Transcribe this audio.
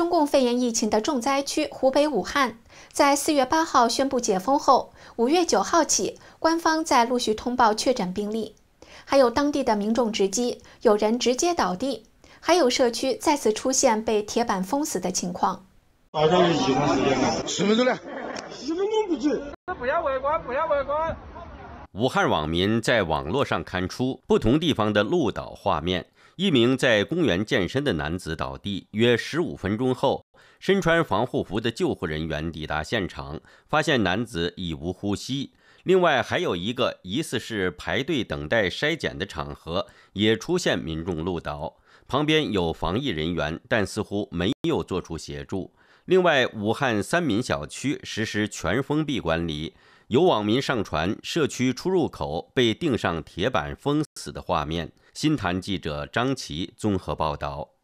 中共肺炎疫情的重灾区湖北武汉，在四月八号宣布解封后，五月九号起，官方在陆续通报确诊病例，还有当地的民众直击，有人直接倒地，还有社区再次出现被铁板封死的情况。了，十分钟了，分钟不不要围观，不要围观。武汉网民在网络上刊出不同地方的鹿岛画面。一名在公园健身的男子倒地，约十五分钟后，身穿防护服的救护人员抵达现场，发现男子已无呼吸。另外，还有一个疑似是排队等待筛检的场合，也出现民众路倒，旁边有防疫人员，但似乎没有做出协助。另外，武汉三民小区实施全封闭管理，有网民上传社区出入口被钉上铁板封死的画面。新坛记者张琦综合报道。